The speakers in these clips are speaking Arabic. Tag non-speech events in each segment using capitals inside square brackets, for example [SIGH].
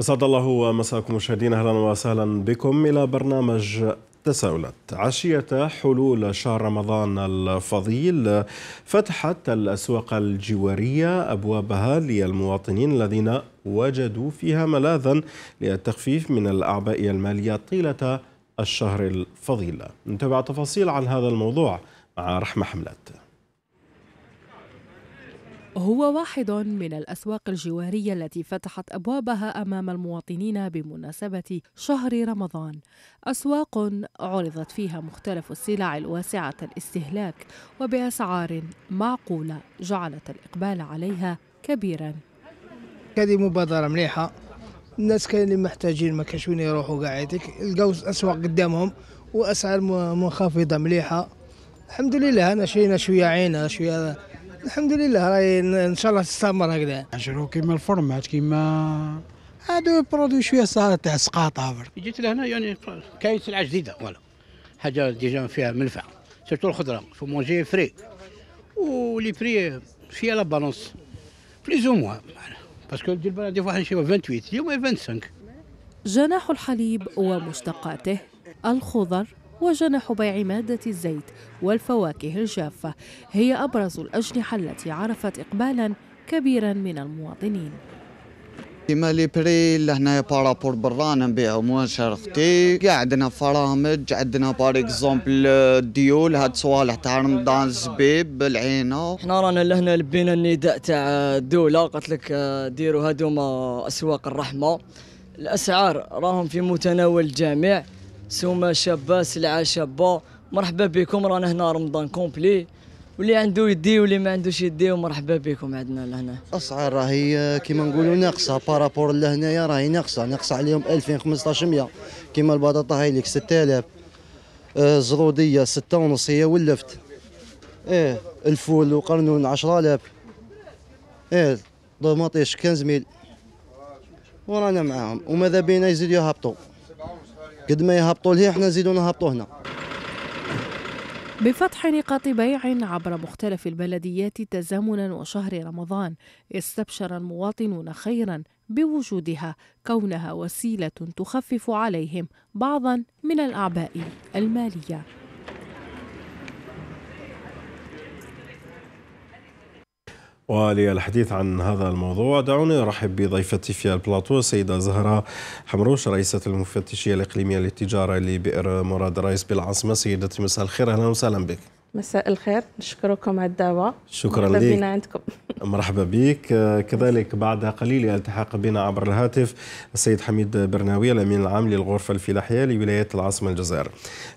أسعد الله مساكم مشاهدينا أهلا وسهلا بكم إلى برنامج تساؤلات عشية حلول شهر رمضان الفضيل فتحت الأسواق الجوارية أبوابها للمواطنين الذين وجدوا فيها ملاذا للتخفيف من الأعباء المالية طيلة الشهر الفضيل نتابع تفاصيل عن هذا الموضوع مع رحمة حملات هو واحد من الأسواق الجوارية التي فتحت أبوابها أمام المواطنين بمناسبة شهر رمضان أسواق عرضت فيها مختلف السلع الواسعة الاستهلاك وبأسعار معقولة جعلت الإقبال عليها كبيرا هذه مبادرة مليحة الناس كانوا اللي محتاجين ما كاش وين يروحوا قاعدك لقوا اسواق قدامهم واسعار منخفضه مليحه الحمد لله انا شرينا شويه عينه شويه الحمد لله راهي ان شاء الله تستمر هكذا نشرو كيما الفورمات كيما هادو برودوي شويه صار تاع سقاطه جيت لهنا يعني كاين سلعه جديده فوالا حاجه ديجا فيها منفعه سيرتو الخضره فو مونجي فري ولي فري فيها لا بالونس بليز او موان باسكو دي بالك دي فوا حنا 28 اليوم 25 جناح الحليب ومشتقاته الخضر وجنح بيع مادة الزيت والفواكه الجافة هي أبرز الأجنحة التي عرفت إقبالا كبيرا من المواطنين كيما لي بري لهنا بارابور برا نبيعهم وين شرقتي كاع عندنا فرامج عندنا بار اكزومبل الديول هاد صوالح تاع رمضان الزبيب العينه حنا رانا لهنا لبينا النداء تاع الدوله قالت لك آه، ديروا هادوما اسواق الرحمه الاسعار راهم في متناول الجميع سوما شابه سلعه شابه مرحبا بكم رانا هنا رمضان كومبلي واللي عنده يدي واللي ما عندوش يدي ومرحبا بكم عندنا لهنا الاسعار راهي آه، كيما نقولوا ناقصه بارابور لهنايا راهي ناقصه ناقصه عليهم 2500 كيما البطاطا هاي لك 6000 الزروديه آه 6 ونص هي ولفت ايه الفول وقرنون 10000 ايه الطوماطيش 15000 ورانا معاهم وماذا بينا يزيدوا يهبطوا قد ما يهبطوا لهي احنا نزيدوا نهبطوا هنا بفتح نقاط بيع عبر مختلف البلديات تزامنا وشهر رمضان استبشر المواطنون خيرا بوجودها كونها وسيله تخفف عليهم بعضا من الاعباء الماليه وللحديث عن هذا الموضوع دعوني ارحب بضيفتي في البلاطو السيده زهره حمروش رئيسه المفتشيه الاقليميه للتجاره لبئر مراد رئيس بالعاصمه سيدتي مساء الخير اهلا وسهلا بك مساء الخير نشكركم على الدعوة شكرا لك بنا عندكم [LAUGHS] مرحبا بك كذلك بعد قليل التحق بنا عبر الهاتف السيد حميد برناوي الأمين العام للغرفة الفلاحية لولاية العاصمة الجزائر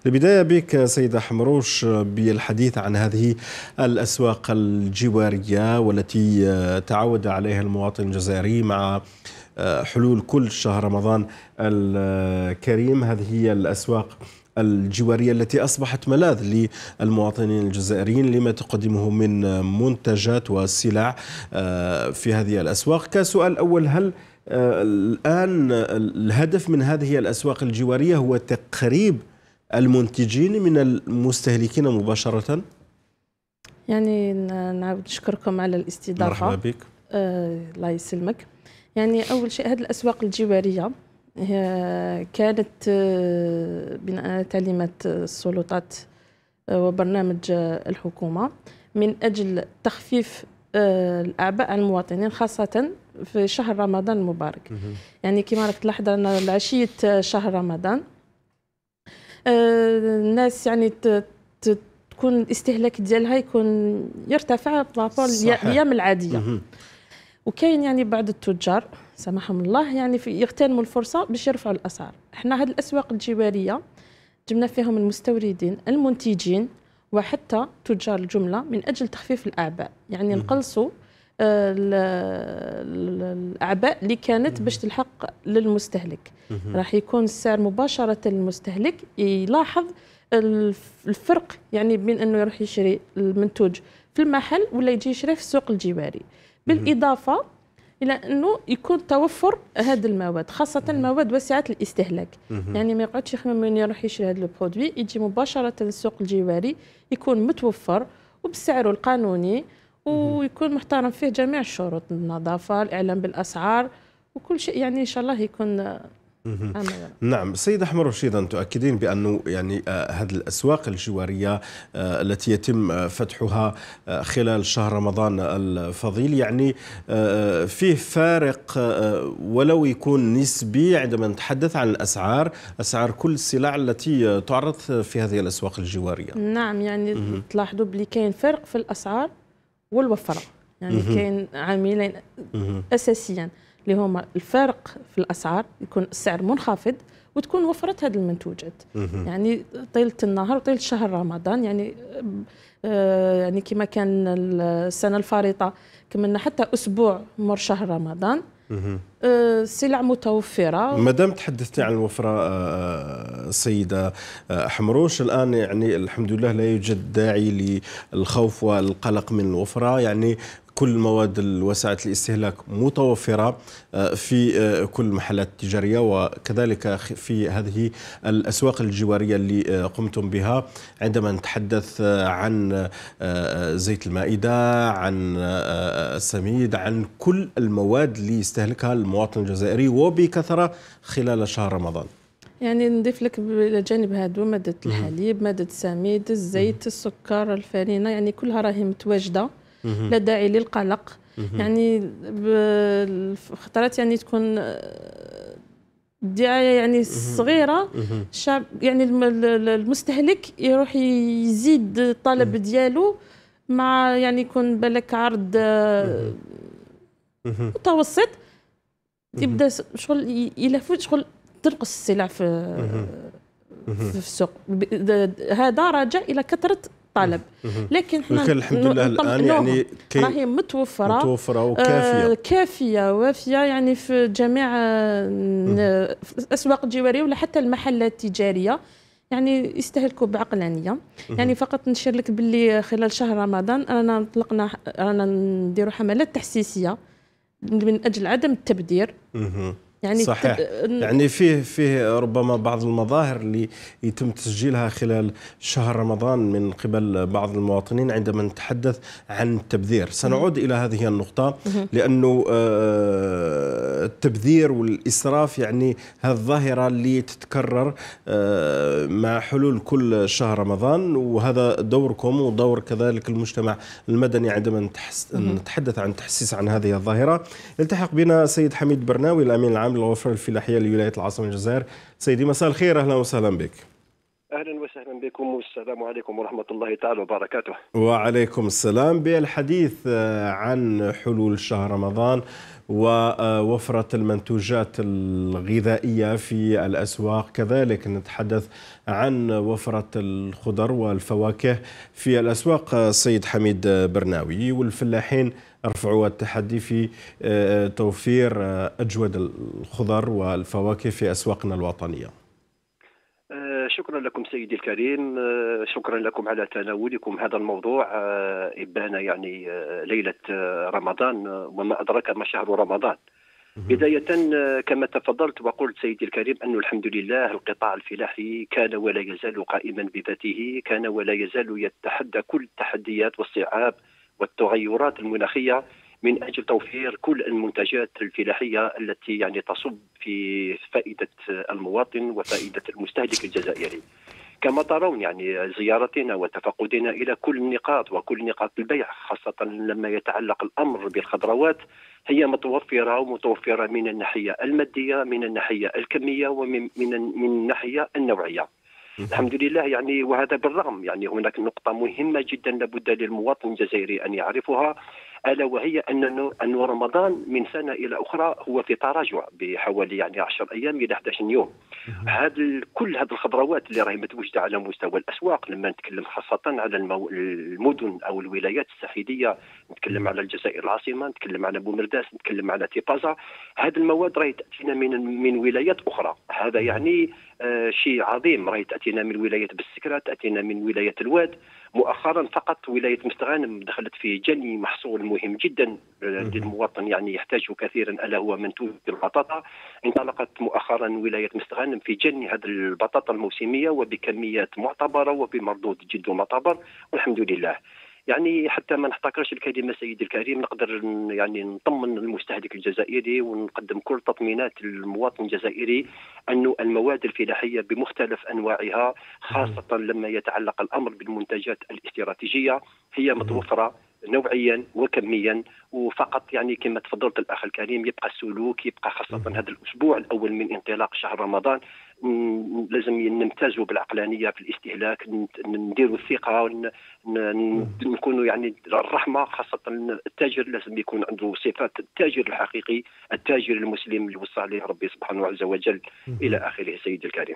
البداية بك سيد حمروش بالحديث عن هذه الأسواق الجوارية والتي تعود عليها المواطن الجزائري مع آه، حلول كل شهر رمضان الكريم هذه هي الأسواق الجوارية التي أصبحت ملاذ للمواطنين الجزائريين لما تقدمه من منتجات وسلع آه، في هذه الأسواق كسؤال أول هل آه، الآن الهدف من هذه الأسواق الجوارية هو تقريب المنتجين من المستهلكين مباشرة؟ يعني نعاود نشكركم على الاستضافة مرحبا بك آه، الله يسلمك يعني أول شيء هذه الأسواق الجوارية كانت آه، بناء تعليمات السلطات آه، وبرنامج آه، الحكومة من أجل تخفيف الأعباء على المواطنين خاصة في شهر رمضان المبارك يعني كما راك تلاحظ أن العشية شهر رمضان الناس يعني تكون الاستهلاك ديالها يكون يرتفع بالنسبه الايام العاديه وكاين يعني بعض التجار سمحهم الله يعني في يغتنموا الفرصه باش يرفعوا الاسعار احنا هاد الاسواق الجواريه جبنا فيهم المستوردين المنتجين وحتى تجار الجمله من اجل تخفيف الاعباء يعني نقلصوا آه، الاعباء اللي كانت باش تلحق للمستهلك راح يكون السعر مباشره للمستهلك يلاحظ الفرق يعني بين انه يروح يشري المنتوج في المحل ولا يجي يشري في السوق الجواري بالاضافه الى انه يكون توفر هذه المواد خاصه المواد واسعه الاستهلاك يعني ما يقعدش يخمم من يروح يشري هذا البرودوي يجي مباشره للسوق الجواري يكون متوفر وبسعره القانوني ويكون محترم فيه جميع الشروط النظافه الاعلام بالاسعار وكل شيء يعني ان شاء الله يكون نعم سيد أحمر رشيد أن تؤكدين بأنه يعني آه، هذه الأسواق الجوارية آه، التي يتم آه، فتحها خلال شهر رمضان الفضيل يعني فيه فارق ولو يكون نسبي عندما نتحدث عن الأسعار أسعار كل السلع التي تعرض في هذه الأسواق الجوارية نعم يعني تلاحظوا بلي كاين فرق في الأسعار والوفرة يعني كاين عاملين أساسيا اللي هما الفارق في الاسعار يكون السعر منخفض وتكون وفرت هذه المنتوجات يعني طيله النهار وطيله شهر رمضان يعني آه، يعني كما كان السنه الفارطه كملنا حتى اسبوع مر شهر رمضان السلع آه، متوفره مادام تحدثتي عن الوفره السيده آه، حمروش الان يعني الحمد لله لا يوجد داعي للخوف والقلق من الوفره يعني كل مواد الوسائل الاستهلاك متوفرة آه، في آه، كل المحلات التجارية وكذلك في هذه الأسواق الجوارية اللي آه، قمتم بها عندما نتحدث عن زيت المائدة عن السميد عن كل المواد اللي يستهلكها المواطن الجزائري وبكثرة خلال شهر رمضان يعني نضيف لك بجانب هادو مادة الحليب مادة السميد الزيت السكر الفرينة يعني كلها راهي متواجدة لا داعي للقلق يعني خطرات يعني تكون الدعايه يعني صغيره الشعب يعني المستهلك يروح يزيد الطلب ديالو مع يعني يكون بالك عرض آه، متوسط يبدا شغل يلفت شغل تنقص السلع في في السوق هذا راجع الى كثره الطلب لكن لكن الحمد لله الان يعني آه، كي راهي متوفره متوفره آه، وكافيه آه كافيه وافيه يعني في جميع الاسواق آه، الجواريه ولا حتى المحلات التجاريه يعني يستهلكوا بعقلانيه يعني فقط نشير لك باللي خلال شهر رمضان رانا طلقنا رانا نديروا حملات تحسيسيه من اجل عدم التبذير يعني صحيح يعني فيه فيه ربما بعض المظاهر اللي يتم تسجيلها خلال شهر رمضان من قبل بعض المواطنين عندما نتحدث عن التبذير سنعود الى هذه النقطه لانه آه، التبذير والاسراف يعني هذه الظاهره اللي تتكرر آه، مع حلول كل شهر رمضان وهذا دوركم ودور كذلك المجتمع المدني عندما نتحدث عن تحسيس عن هذه الظاهره التحق بنا سيد حميد برناوي الامين العام من الفلاحيه لولايه العاصمه الجزائر سيدي مساء الخير اهلا وسهلا بك اهلا وسهلا بكم والسلام عليكم ورحمه الله تعالى وبركاته. وعليكم السلام بالحديث آه، عن حلول شهر رمضان ووفره المنتوجات الغذائيه في الاسواق، كذلك نتحدث عن وفره الخضر والفواكه في الاسواق سيد حميد برناوي والفلاحين رفعوا التحدي في آه، توفير آه، أجود الخضر والفواكه في أسواقنا الوطنية آه، شكرا لكم سيدي الكريم شكرا لكم على تناولكم هذا الموضوع إبان يعني ليلة رمضان وما أدرك ما شهر رمضان بداية كما تفضلت وقلت سيدي الكريم أن الحمد لله القطاع الفلاحي كان ولا يزال قائما بذاته كان ولا يزال يتحدى كل التحديات والصعاب والتغيرات المناخيه من اجل توفير كل المنتجات الفلاحيه التي يعني تصب في فائده المواطن وفائده المستهلك الجزائري. كما ترون يعني زيارتنا وتفقدنا الى كل النقاط وكل نقاط البيع خاصه لما يتعلق الامر بالخضروات هي متوفره ومتوفره من الناحيه الماديه من الناحيه الكميه ومن من الناحيه النوعيه. الحمد لله يعني وهذا بالرغم يعني هناك نقطة مهمة جدا لابد للمواطن الجزائري أن يعرفها الا وهي ان ان رمضان من سنه الى اخرى هو في تراجع بحوالي يعني 10 ايام الى 11 يوم هذا كل هذه الخضروات اللي راهي متوجده على مستوى الاسواق لما نتكلم خاصه على المو... المدن او الولايات الساحليه نتكلم على الجزائر العاصمه نتكلم على بومرداس نتكلم على تيبازا هذه المواد راهي تاتينا من من ولايات اخرى هذا يعني آه شيء عظيم راهي تاتينا من ولايه بالسكره تاتينا من ولايه الواد مؤخرا فقط ولايه مستغانم دخلت في جني محصول مهم جدا للمواطن يعني يحتاجه كثيرا الا هو منتوج البطاطا انطلقت مؤخرا ولايه مستغانم في جني هذه البطاطا الموسميه وبكميات معتبره وبمردود جد معتبر والحمد لله يعني حتى ما نحتكرش الكلمه سيدي الكريم نقدر يعني نطمن المستهلك الجزائري ونقدم كل تطمينات للمواطن الجزائري انه المواد الفلاحيه بمختلف انواعها خاصه لما يتعلق الامر بالمنتجات الاستراتيجيه هي متوفره نوعيا وكميا وفقط يعني كما تفضلت الاخ الكريم يبقى السلوك يبقى خاصه هذا الاسبوع الاول من انطلاق شهر رمضان لازم نمتازوا بالعقلانيه في الاستهلاك نديروا الثقه نكونوا يعني الرحمه خاصه التاجر لازم يكون عنده صفات التاجر الحقيقي التاجر المسلم اللي وصى عليه ربي سبحانه عز وجل الى اخره سيد الكريم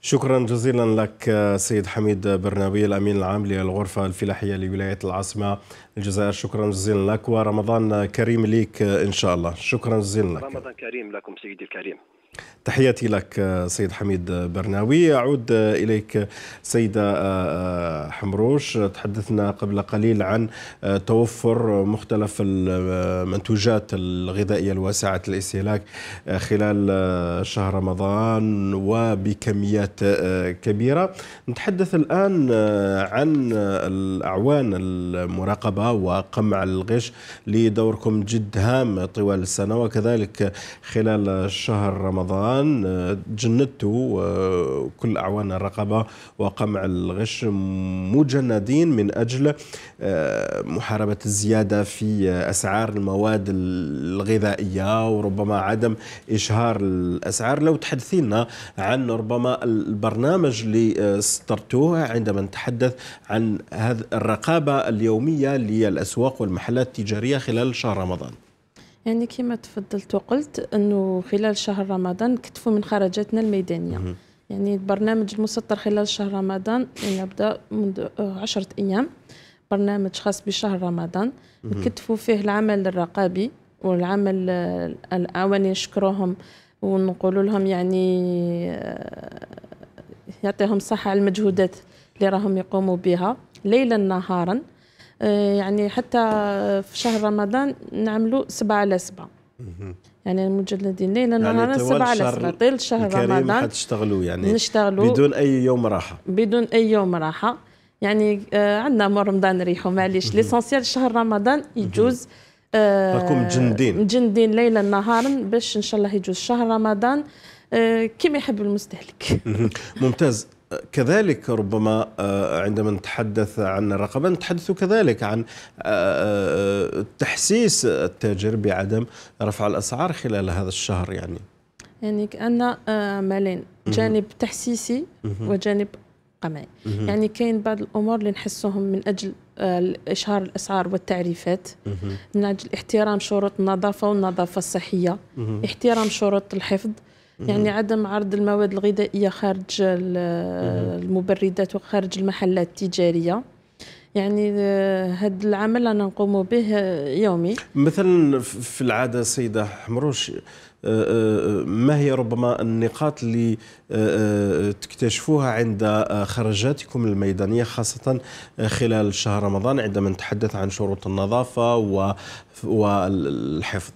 شكرا جزيلا لك سيد حميد برناوي الامين العام للغرفه الفلاحيه لولايه العاصمه الجزائر شكرا جزيلا لك ورمضان كريم ليك ان شاء الله شكرا جزيلا لك رمضان كريم لكم سيدي الكريم تحياتي لك آه، سيد حميد آه، برناوي أعود آه، إليك سيدة حمروش تحدثنا قبل قليل عن توفر مختلف المنتوجات الغذائية الواسعة الاستهلاك خلال شهر رمضان وبكميات كبيرة نتحدث الآن عن الأعوان المراقبة وقمع الغش لدوركم جد هام طوال السنة وكذلك خلال شهر رمضان رمضان تجندتوا آه، آه، وكل أعوان الرقبة وقمع الغش مجندين من أجل آه، محاربة الزيادة في أسعار المواد الغذائية وربما عدم إشهار الأسعار لو تحدثينا عن ربما البرنامج اللي سطرتوه عندما نتحدث عن هذه الرقابة اليومية للأسواق والمحلات التجارية خلال شهر رمضان يعني كما تفضلت وقلت انه خلال شهر رمضان نكتفوا من خرجاتنا الميدانيه يعني البرنامج المسطر خلال شهر رمضان يبدا يعني منذ عشرة ايام برنامج خاص بشهر رمضان نكتفوا فيه العمل الرقابي والعمل الاواني نشكروهم ونقول لهم يعني آه، يعطيهم صحه على المجهودات اللي راهم يقوموا بها ليلا نهارا آه، يعني حتى في شهر رمضان نعملوا سبعة على سبعة يعني المجلدين ليلا يعني نهارا يعني سبعة على سبعة طيل شهر رمضان تشتغلوا يعني نشتغلوا بدون أي يوم راحة بدون أي يوم راحة يعني آه عندنا مو رمضان ريحو معليش ليسونسيال شهر رمضان يجوز آه مجندين مجندين ليلا نهارا باش ان شاء الله يجوز شهر رمضان آه كما يحب المستهلك ممتاز كذلك ربما آه، عندما نتحدث عن الرقابة نتحدث كذلك عن آه، آه، تحسيس التاجر بعدم رفع الأسعار خلال هذا الشهر يعني يعني كأن عملين جانب تحسيسي وجانب قمعي يعني كاين بعض الأمور اللي نحسوهم من أجل إشهار الأسعار والتعريفات من أجل احترام شروط النظافة والنظافة الصحية احترام شروط الحفظ يعني عدم عرض المواد الغذائية خارج المبردات وخارج المحلات التجارية يعني هذا آه، العمل أنا نقوم به يومي مثلا في العادة سيدة حمروش آه، آه، ما هي ربما النقاط اللي تكتشفوها عند خرجاتكم الميدانية خاصة خلال شهر رمضان عندما نتحدث عن شروط النظافة والحفظ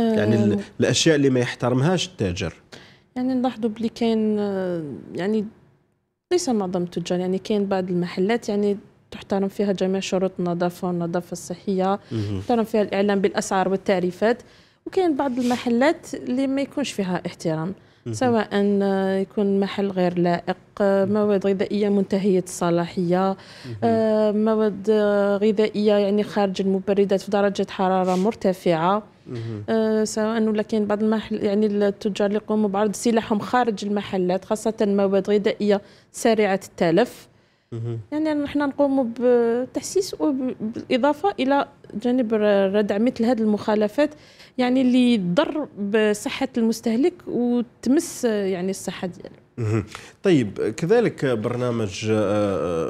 يعني آه. الاشياء اللي ما يحترمهاش التاجر يعني نلاحظوا بلي كاين آه، يعني ليس معظم التجار يعني كاين بعض المحلات يعني تحترم فيها جميع شروط النظافه والنظافه الصحيه تحترم فيها الاعلام بالاسعار والتعريفات وكاين بعض المحلات اللي ما يكونش فيها احترام سواء آه، يكون محل غير لائق مواد غذائيه منتهيه الصلاحيه مواد غذائيه يعني خارج المبردات في درجه حراره مرتفعه آه، سواء ولا كاين بعض المحل يعني التجار اللي يقوموا بعرض سلاحهم خارج المحلات خاصه مواد غذائيه سريعه التلف يعني نحن نقوموا بتحسيس بالاضافه الى جانب ردع مثل هذه المخالفات يعني اللي تضر بصحه المستهلك وتمس يعني الصحه ديالو طيب كذلك برنامج آه،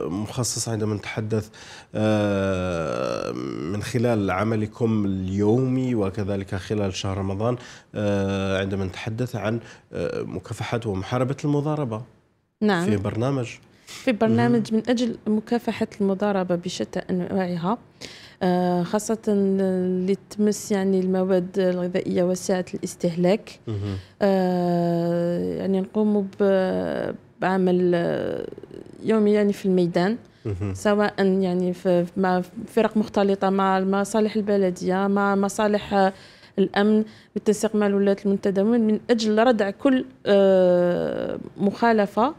آه، مخصص عندما نتحدث آه، من خلال عملكم اليومي وكذلك خلال شهر رمضان عندما نتحدث عن مكافحة ومحاربة المضاربة نعم في برنامج في برنامج من أجل مكافحة المضاربة بشتى أنواعها آه، خاصة اللي تمس يعني المواد الغذائية واسعة الاستهلاك آه، يعني نقوم بعمل آه، يومي يعني في الميدان سواء يعني مع فرق مختلطة مع مصالح البلدية مع مصالح الامن بالتنسيق مع الولايات المتحده من اجل ردع كل مخالفه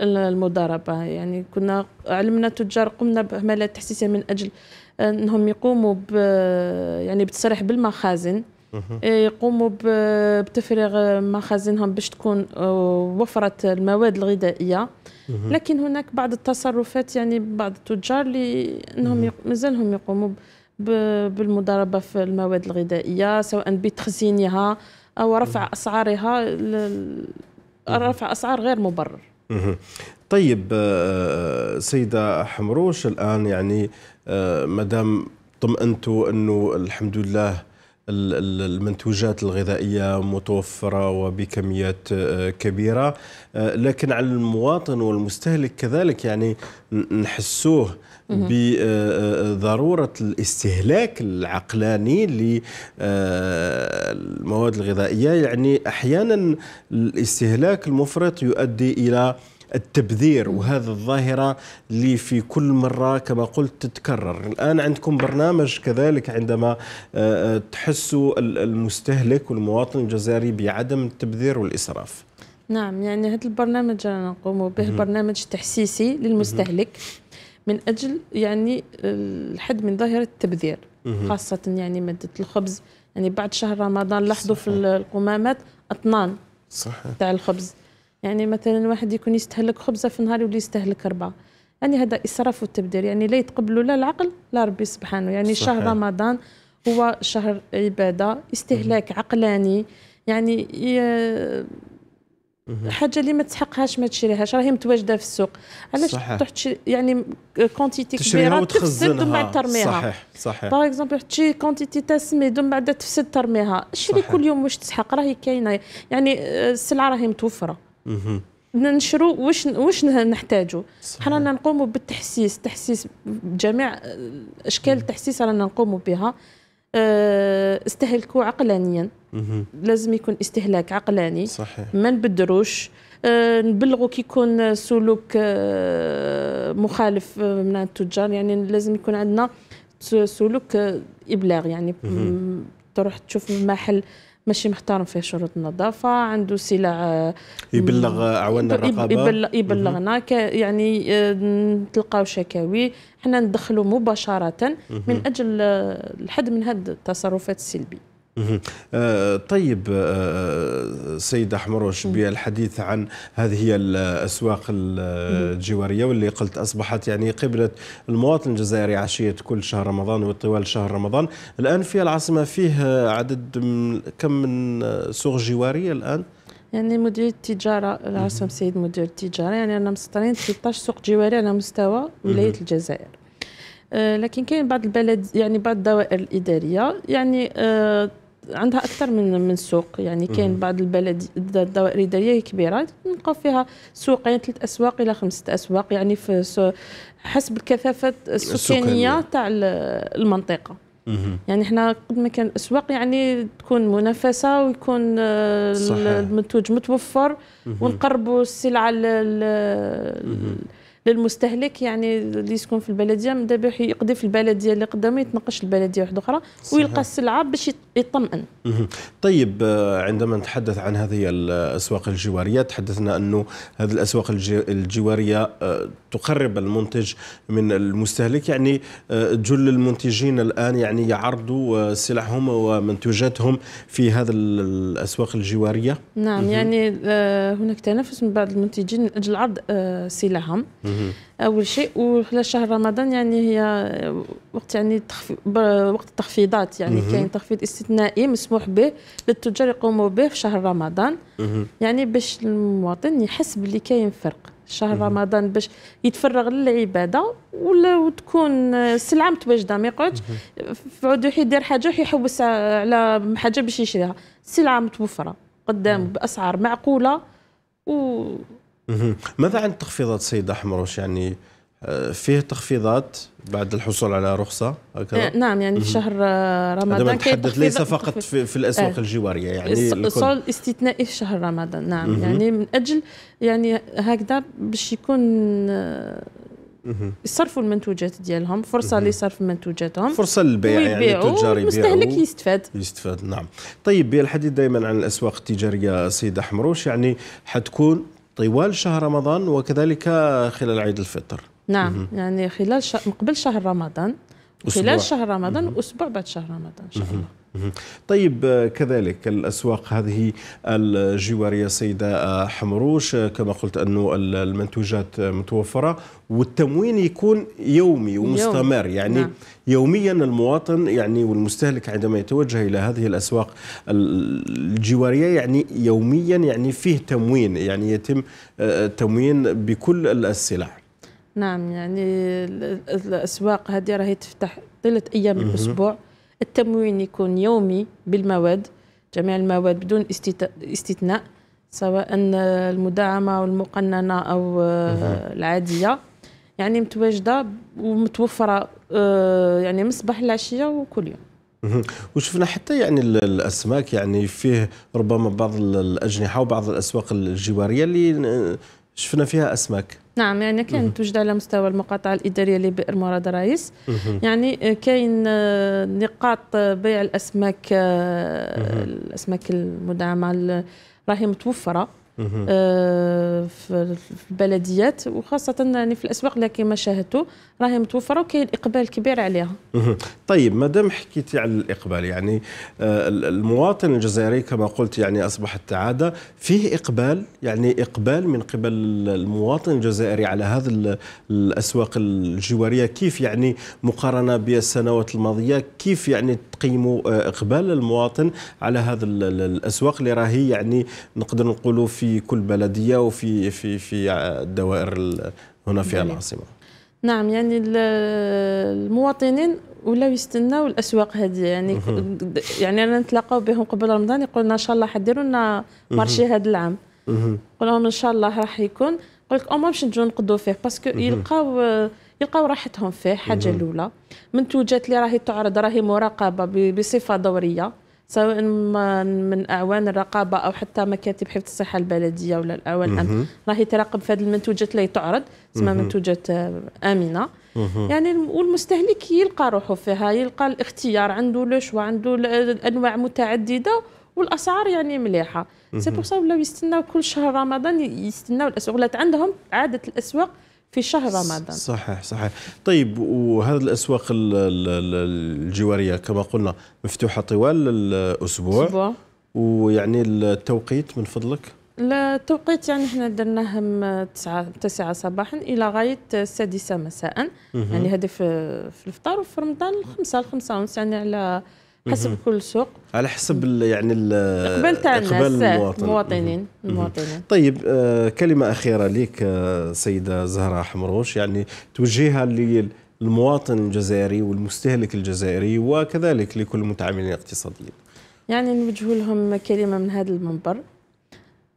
للمضاربه يعني كنا علمنا التجار قمنا بعمليات تحسيسيه من اجل انهم يقوموا ب يعني بتصريح بالمخازن إيه، يقوموا بتفريغ مخازنهم باش تكون آه، وفرت المواد الغذائيه لكن هناك بعض التصرفات يعني بعض التجار اللي انهم مازالهم يقوموا بالمضاربه في المواد الغذائيه سواء بتخزينها او رفع اسعارها رفع اسعار غير مبرر طيب آه، آه، سيده حمروش الان يعني آه، ما دام طمأنتوا انه الحمد لله المنتوجات الغذائية متوفرة وبكميات آه، كبيرة آه، لكن على المواطن والمستهلك كذلك يعني نحسوه بضرورة الاستهلاك العقلاني للمواد الغذائية يعني أحيانا الاستهلاك المفرط يؤدي إلى التبذير وهذه الظاهرة اللي في كل مرة كما قلت تتكرر الآن عندكم برنامج كذلك عندما آه، آه، تحسوا المستهلك والمواطن الجزائري بعدم التبذير والإسراف نعم يعني هذا البرنامج انا نقوم به برنامج تحسيسي للمستهلك من أجل يعني الحد من ظاهرة التبذير خاصة يعني مادة الخبز يعني بعد شهر رمضان لاحظوا في القمامات أطنان صحيح تاع الخبز يعني مثلا واحد يكون يستهلك خبزه في النهار يولي يستهلك اربعه يعني هذا اسراف وتبذير يعني لا يتقبلوا لا العقل لا ربي سبحانه يعني صحيح. شهر رمضان هو شهر عباده استهلاك عقلاني يعني حاجه اللي ما تسحقهاش ما تشريهاش راهي متواجده في السوق علاش تروح يعني كونتيتي كبيره تفسد ومن بعد ترميها صحيح صحيح باغ اكزومبل تشري كونتيتي تسميد ومن بعد تفسد ترميها شري كل يوم واش تسحق راهي كاينه يعني آه، السلعه راهي متوفره ننشروا واش واش نحتاجوا رانا نقوموا بالتحسيس تحسيس بجميع اشكال التحسيس رانا نقوموا بها آه، استهلكوا عقلانيا لازم يكون استهلاك عقلاني صحيح. ما نبدروش آه، نبلغوا كي يكون سلوك آه، مخالف من التجار يعني لازم يكون عندنا سلوك ابلاغ يعني تروح تشوف محل ماشي محترم فيه شروط النظافه عنده سلع آه، يبلغ اعوان الرقابه يبلغ يبلغنا يعني آه، نتلقاو شكاوي حنا ندخلوا مباشره من اجل آه، الحد من هذه التصرفات السلبيه آه، طيب آه، آه، سيد أحمروش بالحديث عن هذه الاسواق الجواريه واللي قلت اصبحت يعني قبله المواطن الجزائري عشيه كل شهر رمضان وطوال شهر رمضان الان في العاصمه فيه عدد كم من سوق جواريه الان يعني مدير التجاره العاصمة السيد مدير التجاره يعني انا مسطرين 16 سوق جواري على مستوى ولايه الجزائر لكن كاين بعض البلد يعني بعض الدوائر الاداريه يعني عندها اكثر من من سوق يعني كاين بعض البلد الدوائر الاداريه كبيره نلقاو فيها سوقين يعني ثلاث اسواق الى خمسة اسواق يعني في حسب الكثافه السكانيه تاع المنطقه يعني احنا قد ما كان الاسواق يعني تكون منافسه ويكون آه، صحيح. المنتوج متوفر ونقربوا السلعه للمستهلك يعني اللي يسكن في البلديه من دابا يقضي في البلديه اللي قدامه يتنقش البلديه واحده اخرى ويلقى السلعه باش يطمئن طيب آه، عندما نتحدث عن هذه الاسواق الجواريه تحدثنا انه هذه الاسواق الجواريه آه، تقرب المنتج من المستهلك يعني آه، جل المنتجين الان يعني يعرضوا سلعهم ومنتوجاتهم في هذا الاسواق الجواريه نعم يعني هناك تنافس من بعض المنتجين من اجل عرض سلعهم اول شيء وخلال شهر رمضان يعني هي وقت يعني وقت التخفيضات يعني كاين تخفيض استثنائي مسموح به للتجار يقوموا به في شهر رمضان يعني باش المواطن يحس باللي كاين فرق شهر رمضان باش يتفرغ للعباده ولا وتكون السلعه متواجده ما يقعدش في عودو يدير حاجه يحوس على حاجه باش يشريها السلعه متوفره قدام باسعار معقوله و ماذا عن تخفيضات سيد احمر يعني آه، فيه تخفيضات بعد الحصول على رخصة أكبر. آه، نعم يعني في شهر آه، رمضان نتحدث ليس فقط في, في الأسواق آه. الجوارية يعني صول استثنائي في شهر رمضان نعم مه. يعني من أجل يعني هكذا باش يكون يصرفوا المنتوجات ديالهم فرصه لصرف منتوجاتهم فرصه للبيع يعني التجار يبيعوا المستهلك يستفاد يستفاد نعم طيب الحديث دائما عن الاسواق التجاريه سيد حمروش يعني حتكون طوال شهر رمضان وكذلك خلال عيد الفطر نعم يعني خلال ش... قبل شهر رمضان خلال شهر رمضان واسبوع بعد شهر رمضان ان شاء الله طيب آه، كذلك الأسواق هذه الجوارية سيدة آه، حمروش آه، كما قلت أنه المنتوجات متوفرة والتموين يكون يومي ومستمر يعني نعم. يوميا المواطن يعني والمستهلك عندما يتوجه إلى هذه الأسواق الجوارية يعني يوميا يعني فيه تموين يعني يتم تموين بكل السلع نعم يعني الأسواق هذه راهي تفتح طيلة أيام الأسبوع التموين يكون يومي بالمواد جميع المواد بدون استثناء سواء المدعمة أو المقننة أو آه، العادية يعني متواجدة ومتوفرة آه، يعني من العشية وكل يوم وشفنا حتى يعني الاسماك يعني فيه ربما بعض الاجنحه وبعض الاسواق الجواريه اللي شفنا فيها اسماك نعم يعني كانت توجد على مستوى المقاطعة الإدارية لبئر مراد رايس يعني كاين آه، نقاط بيع الأسماك آه، الأسماك المدعمة راهي متوفرة آه، في البلديات وخاصه يعني في الاسواق اللي كما شاهدتوا راهي متوفره وكاين اقبال كبير عليها. طيب ما دام حكيتي على الاقبال يعني آه، المواطن الجزائري كما قلت يعني اصبحت عاده فيه اقبال يعني اقبال من قبل المواطن الجزائري على هذا الاسواق الجواريه كيف يعني مقارنه بالسنوات الماضيه كيف يعني تقيموا آه، اقبال المواطن على هذا الاسواق اللي راهي يعني نقدر نقولوا في كل بلديه وفي في في الدوائر هنا في العاصمه نعم يعني المواطنين ولاو يستناو الاسواق هذه يعني يعني انا نتلاقاو بهم قبل رمضان يقول ان شاء الله حديروا لنا مارشي هذا العام نقول لهم ان شاء الله راح يكون يقول لك او ما باش نجيو نقضوا فيه باسكو يلقاو آه، يلقاو راحتهم فيه حاجه نعم. الاولى منتوجات اللي راهي تعرض راهي مراقبه بصفه دوريه سواء من اعوان الرقابه او حتى مكاتب حفظ الصحه البلديه ولا الاعوان الامن راهي تراقب في هذه المنتوجات اللي تعرض اسمها منتوجات آه، امنه يعني والمستهلك يلقى روحه فيها يلقى الاختيار عنده لوش وعنده عنده انواع متعدده والاسعار يعني مليحه سي بور سا ولاو يستناو كل شهر رمضان يستناو الاسواق ولات عندهم عاده الاسواق في شهر رمضان صحيح صحيح طيب وهذه الأسواق الجوارية كما قلنا مفتوحة طوال الأسبوع أسبوع. ويعني التوقيت من فضلك التوقيت يعني احنا درناه من 9 صباحا الى غايه السادسه مساء يعني هذا في الفطار وفي رمضان 5 ل 5 ونص يعني على حسب كل سوق على حسب يعني الاقبال تاع الناس المواطنين المواطنين طيب آه، كلمه اخيره لك آه، سيده زهراء حمروش يعني توجهها للمواطن الجزائري والمستهلك الجزائري وكذلك لكل المتعاملين الاقتصاديين يعني نوجه لهم كلمه من هذا المنبر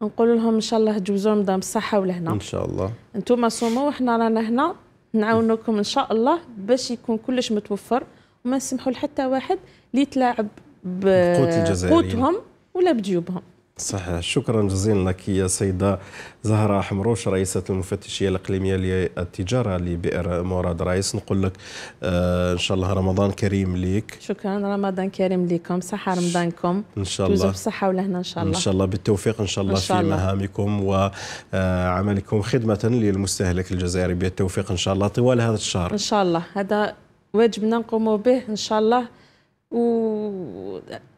نقول لهم ان شاء الله تجوزوا رمضان بالصحه ولهنا ان شاء الله انتم صوموا وحنا رانا هنا نعاونوكم ان شاء الله باش يكون كلش متوفر وما نسمحوا لحتى واحد اللي تلاعب بقوتهم ولا بجيوبهم صحيح شكرا جزيلا لك يا سيده زهره حمروش رئيسه المفتشيه الاقليميه للتجاره لبئر مراد رئيس نقول لك آه ان شاء الله رمضان كريم ليك شكرا رمضان كريم ليكم صحه رمضانكم ان شاء الله بالصحه ولهنا ان شاء الله ان شاء الله بالتوفيق ان شاء الله, إن شاء الله. في مهامكم وعملكم آه، خدمه للمستهلك الجزائري بالتوفيق ان شاء الله طوال هذا الشهر ان شاء الله هذا واجبنا نقوموا به ان شاء الله و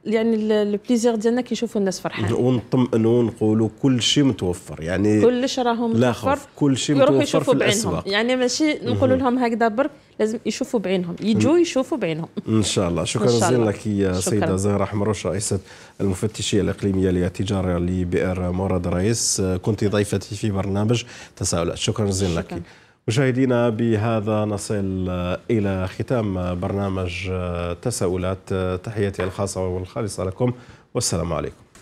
يعني البليزير ديالنا كيشوفوا الناس فرحانين ونطمئنوا ونقولوا كل شيء متوفر يعني كلش راهم لا خوف كل شيء متوفر في الاسواق يعني ماشي نقول لهم هكذا برك لازم يشوفوا بعينهم يجوا يشوفوا بعينهم ان شاء الله شكرا جزيلا لك يا سيده زهره حمروش رئيسه المفتشيه الاقليميه للتجاره لبئر مراد رئيس كنت ضيفتي في برنامج تساؤلات شكرا جزيلا لك مشاهدينا بهذا نصل آه، إلى ختام آه، برنامج آه، تساؤلات تحياتي الخاصة والخالصة لكم والسلام عليكم